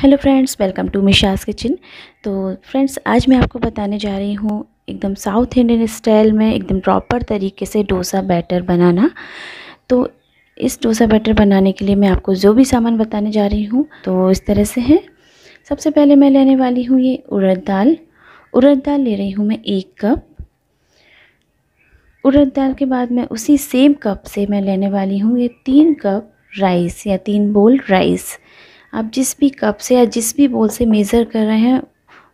hello friends welcome to Misha's kitchen तो friends आज मैं आपको बताने जा रही हूँ एकदम साउथ इंडियन स्टाइल में एकदम प्रॉपर तरीके से डोसा बैटर बनाना तो इस डोसा बैटर बनाने के लिए मैं आपको जो भी सामान बताने जा रही हूँ तो इस तरह से है सबसे पहले मैं लेने वाली हूँ ये उड़द दाल उड़द दाल ले रही हूँ मैं एक कप उड़द दाल के बाद मैं उसी सेम कप से मैं लेने वाली हूँ ये तीन कप राइस या तीन बोल राइस आप जिस भी कप से या जिस भी बोल से मेज़र कर रहे हैं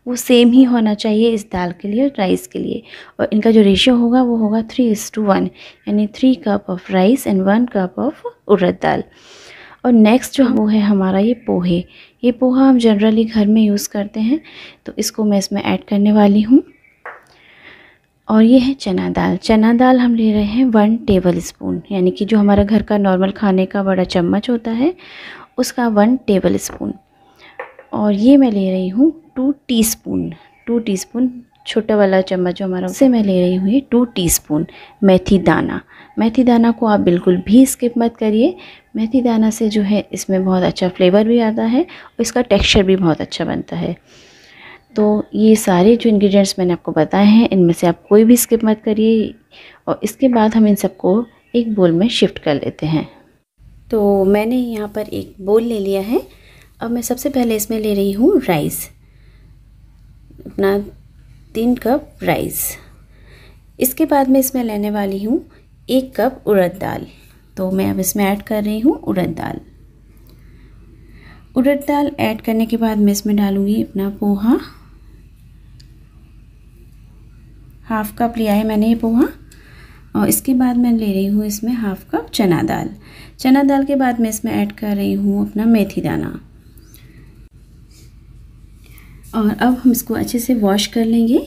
वो सेम ही होना चाहिए इस दाल के लिए राइस के लिए और इनका जो रेशियो होगा वो होगा थ्री इस टू वन यानी three cup of rice and one cup of urad dal और नेक्स्ट जो वो है हमारा ये पोहे ये पोहा हम जनरली घर में यूज़ करते हैं तो इसको मैं इसमें ऐड करने वाली हूँ और ये है चना दाल चना दाल हम ले रहे हैं वन टेबल स्पून यानी कि जो हमारा घर का नॉर्मल खाने का बड़ा चम्मच होता है उसका वन टेबल स्पून और ये मैं ले रही हूँ टू टीस्पून टू टीस्पून छोटा वाला चम्मच जो हमारा उसे मैं ले रही हूँ ये टू टीस्पून मेथी दाना मेथी दाना को आप बिल्कुल भी स्किप मत करिए मेथी दाना से जो है इसमें बहुत अच्छा फ्लेवर भी आता है और इसका टेक्सचर भी बहुत अच्छा बनता है तो ये सारे जो इंग्रेडिएंट्स मैंने आपको बताए हैं इनमें से आप कोई भी स्किप मत करिए और इसके बाद हम इन सबको एक बोल में शिफ्ट कर लेते हैं तो मैंने यहाँ पर एक बोल ले लिया है अब मैं सबसे पहले इसमें ले रही हूँ राइस अपना तीन कप राइस इसके बाद मैं इसमें लेने वाली हूँ एक कप उड़द दाल तो मैं अब इसमें ऐड कर रही हूँ उड़द दाल उड़द दाल ऐड करने के बाद मैं इसमें डालूँगी अपना पोहा हाफ कप लिया है मैंने ये पोहा और इसके बाद मैं ले रही हूँ इसमें हाफ़ कप चना दाल चना दाल के बाद मैं इसमें ऐड कर रही हूँ अपना मेथी दाना और अब हम इसको अच्छे से वॉश कर लेंगे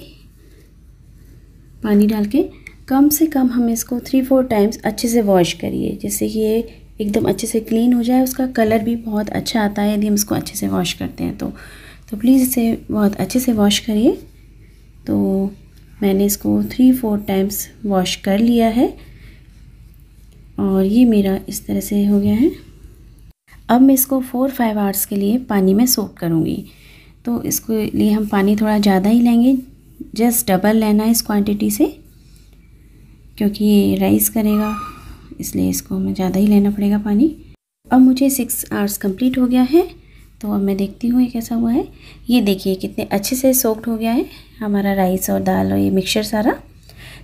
पानी डाल के कम से कम हम इसको थ्री फोर टाइम्स अच्छे से वॉश करिए जिससे कि ये एकदम अच्छे से क्लीन हो जाए उसका कलर भी बहुत अच्छा आता है यदि हम इसको अच्छे से वॉश करते हैं तो तो प्लीज़ इसे बहुत अच्छे से वॉश करिए तो मैंने इसको थ्री फोर टाइम्स वॉश कर लिया है और ये मेरा इस तरह से हो गया है अब मैं इसको फोर फाइव आवर्स के लिए पानी में सोप करूँगी तो इसके लिए हम पानी थोड़ा ज़्यादा ही लेंगे जस्ट डबल लेना है इस क्वांटिटी से क्योंकि ये राइस करेगा इसलिए इसको हमें ज़्यादा ही लेना पड़ेगा पानी अब मुझे सिक्स आवर्स कंप्लीट हो गया है तो अब मैं देखती हूँ ये कैसा हुआ है ये देखिए कितने अच्छे से सोक्ड हो गया है हमारा राइस और दाल और ये मिक्सचर सारा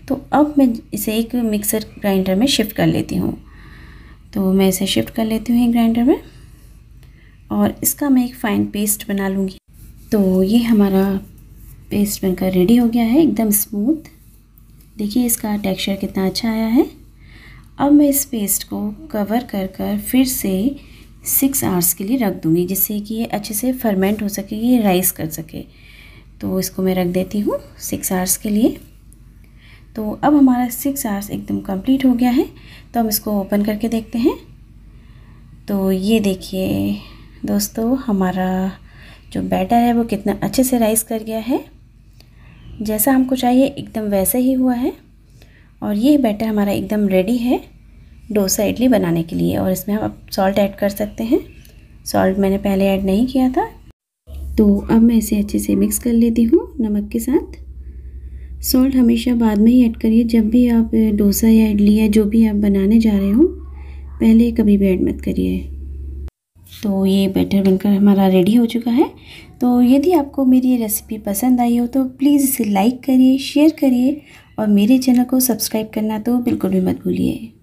तो अब मैं इसे एक मिक्सर ग्राइंडर में शिफ्ट कर लेती हूँ तो मैं इसे शिफ्ट कर लेती हूँ एक ग्राइंडर में और इसका मैं एक फ़ाइन पेस्ट बना लूँगी तो ये हमारा पेस्ट बनकर रेडी हो गया है एकदम स्मूथ देखिए इसका टेक्सचर कितना अच्छा आया है अब मैं इस पेस्ट को कवर कर कर फिर से सिक्स आवर्स के लिए रख दूँगी जिससे कि ये अच्छे से फर्मेंट हो सके ये राइस कर सके तो इसको मैं रख देती हूँ सिक्स आवर्स के लिए तो अब हमारा सिक्स आवर्स एकदम कंप्लीट हो गया है तो हम इसको ओपन करके देखते हैं तो ये देखिए दोस्तों हमारा जो बैटर है वो कितना अच्छे से राइस कर गया है जैसा हमको चाहिए एकदम वैसा ही हुआ है और ये बैटर हमारा एकदम रेडी है डोसा इडली बनाने के लिए और इसमें हम अब सॉल्ट ऐड कर सकते हैं सॉल्ट मैंने पहले ऐड नहीं किया था तो अब मैं इसे अच्छे से मिक्स कर लेती हूँ नमक के साथ सॉल्ट हमेशा बाद में ही ऐड करिए जब भी आप डोसा या इडली या जो भी आप बनाने जा रहे हो पहले कभी भी ऐड मत करिए तो ये बैटर बनकर हमारा रेडी हो चुका है तो यदि आपको मेरी ये रेसिपी पसंद आई हो तो प्लीज़ इसे लाइक करिए शेयर करिए और मेरे चैनल को सब्सक्राइब करना तो बिल्कुल भी मत भूलिए